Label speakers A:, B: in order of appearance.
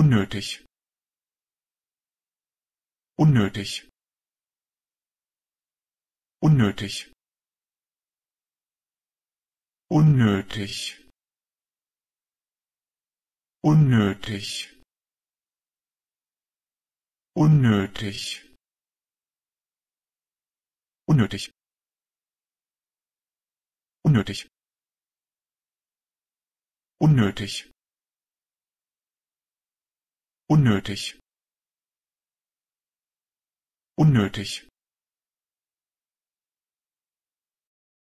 A: unnötig unnötig unnötig unnötig unnötig unnötig unnötig unnötig unnötig unnötig unnötig